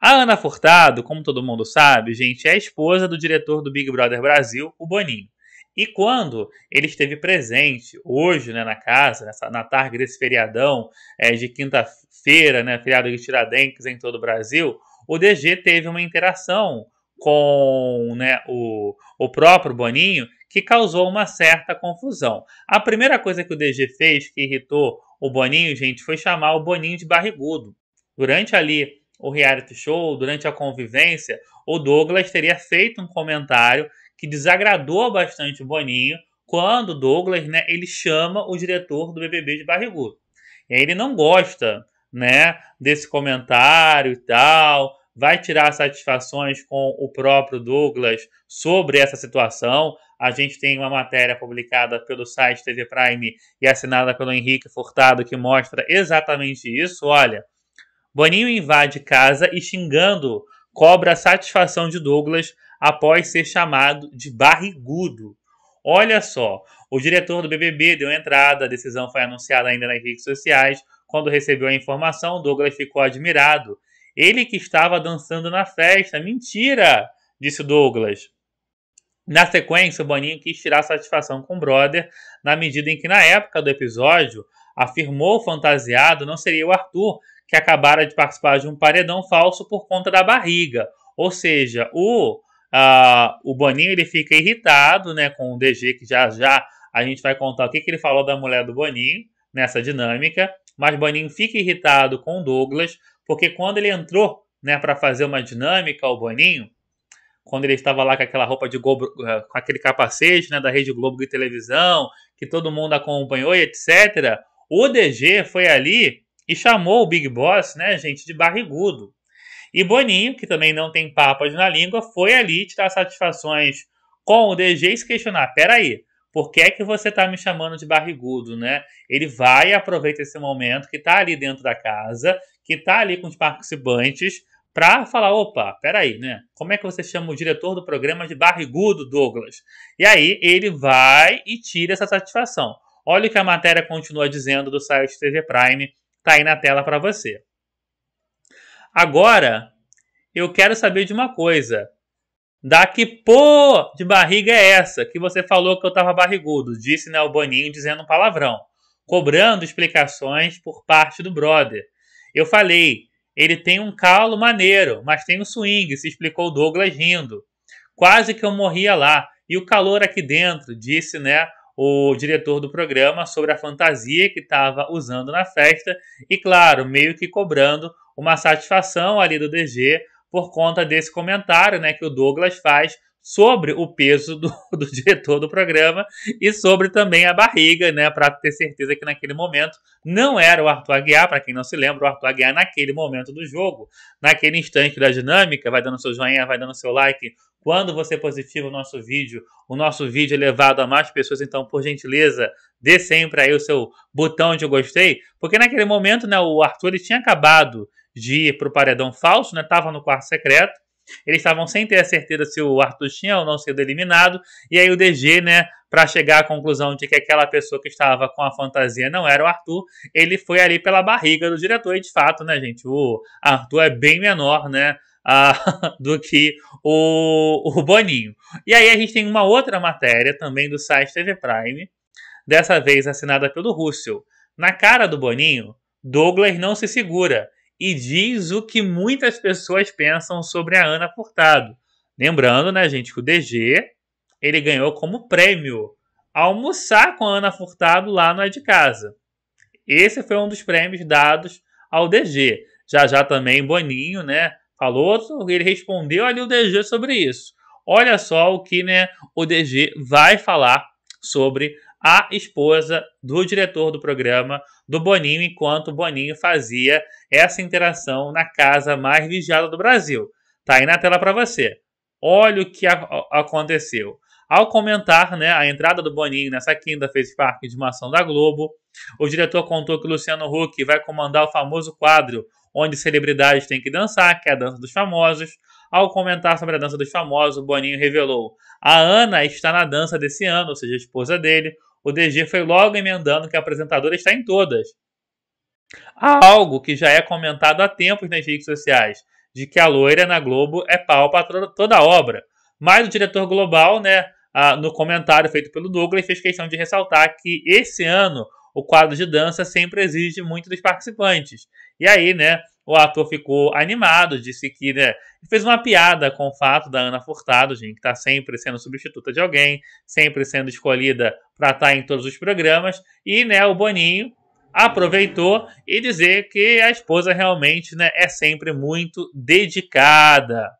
A Ana Furtado, como todo mundo sabe, gente, é a esposa do diretor do Big Brother Brasil, o Boninho. E quando ele esteve presente hoje né, na casa, nessa, na tarde desse feriadão é, de quinta-feira, né, feriado de Tiradentes em todo o Brasil, o DG teve uma interação com né, o, o próprio Boninho que causou uma certa confusão. A primeira coisa que o DG fez que irritou o Boninho, gente, foi chamar o Boninho de barrigudo. Durante ali o reality show, durante a convivência, o Douglas teria feito um comentário que desagradou bastante o Boninho quando o Douglas, né, ele chama o diretor do BBB de barrigudo. E aí ele não gosta, né, desse comentário e tal, vai tirar satisfações com o próprio Douglas sobre essa situação. A gente tem uma matéria publicada pelo site TV Prime e assinada pelo Henrique Furtado que mostra exatamente isso. Olha, Boninho invade casa e xingando cobra a satisfação de Douglas após ser chamado de barrigudo. Olha só, o diretor do BBB deu entrada, a decisão foi anunciada ainda nas redes sociais. Quando recebeu a informação, Douglas ficou admirado. Ele que estava dançando na festa. Mentira! disse Douglas. Na sequência, o Boninho quis tirar satisfação com o brother, na medida em que, na época do episódio, afirmou fantasiado não seria o Arthur, que acabara de participar de um paredão falso por conta da barriga. Ou seja, o, uh, o Boninho ele fica irritado né, com o DG, que já já a gente vai contar o que, que ele falou da mulher do Boninho nessa dinâmica. Mas Boninho fica irritado com o Douglas, porque quando ele entrou né, para fazer uma dinâmica, o Boninho, quando ele estava lá com aquela roupa de Globo, eh, com aquele capacete né, da Rede Globo de televisão, que todo mundo acompanhou e etc., o DG foi ali e chamou o Big Boss, né, gente, de barrigudo. E Boninho, que também não tem papas na língua, foi ali tirar satisfações com o DG e se questionar: peraí, por que é que você está me chamando de barrigudo, né? Ele vai e aproveita esse momento que está ali dentro da casa, que está ali com os participantes, para falar: opa, peraí, né? Como é que você chama o diretor do programa de barrigudo, Douglas? E aí ele vai e tira essa satisfação. Olha o que a matéria continua dizendo do site TV Prime Tá aí na tela para você. Agora, eu quero saber de uma coisa. Da que pô de barriga é essa que você falou que eu estava barrigudo? Disse né, o Boninho dizendo um palavrão, cobrando explicações por parte do brother. Eu falei, ele tem um calo maneiro, mas tem um swing, se explicou Douglas rindo. Quase que eu morria lá, e o calor aqui dentro, disse né, o diretor do programa sobre a fantasia que estava usando na festa e, claro, meio que cobrando uma satisfação ali do DG por conta desse comentário né, que o Douglas faz sobre o peso do, do diretor do programa e sobre também a barriga, né? Para ter certeza que naquele momento não era o Arthur Aguiar, para quem não se lembra, o Arthur Aguiar naquele momento do jogo, naquele instante da dinâmica, vai dando seu joinha, vai dando seu like, quando você positiva o nosso vídeo, o nosso vídeo é levado a mais pessoas, então, por gentileza, dê sempre aí o seu botão de gostei, porque naquele momento, né, o Arthur ele tinha acabado de ir para o paredão falso, né, tava no quarto secreto, eles estavam sem ter a certeza se o Arthur tinha ou não sido eliminado. E aí o DG, né, para chegar à conclusão de que aquela pessoa que estava com a fantasia não era o Arthur, ele foi ali pela barriga do diretor. E de fato, né, gente, o Arthur é bem menor, né? do que o, o Boninho. E aí a gente tem uma outra matéria também do site TV Prime, dessa vez assinada pelo Russell. Na cara do Boninho, Douglas não se segura e diz o que muitas pessoas pensam sobre a Ana Furtado. Lembrando, né, gente, que o DG ele ganhou como prêmio almoçar com a Ana Furtado lá no É de Casa. Esse foi um dos prêmios dados ao DG. Já já também Boninho, né, falou, ele respondeu ali o DG sobre isso. Olha só o que, né, o DG vai falar sobre a esposa do diretor do programa, do Boninho enquanto o Boninho fazia essa interação na casa mais vigiada do Brasil. Tá aí na tela para você. Olha o que aconteceu. Ao comentar né, a entrada do Boninho nessa quinta fez parte de uma ação da Globo, o diretor contou que Luciano Huck vai comandar o famoso quadro onde celebridades têm que dançar, que é a dança dos famosos. Ao comentar sobre a dança dos famosos, o Boninho revelou: a Ana está na dança desse ano, ou seja, a esposa dele o DG foi logo emendando que a apresentadora está em todas. Há ah. algo que já é comentado há tempos nas redes sociais, de que a loira na Globo é pau para toda a obra. Mas o diretor global, né, no comentário feito pelo Douglas, fez questão de ressaltar que esse ano o quadro de dança sempre exige muito dos participantes. E aí, né, o ator ficou animado, disse que né, fez uma piada com o fato da Ana Furtado, gente, que está sempre sendo substituta de alguém, sempre sendo escolhida para estar tá em todos os programas, e né, o Boninho aproveitou e dizer que a esposa realmente né, é sempre muito dedicada.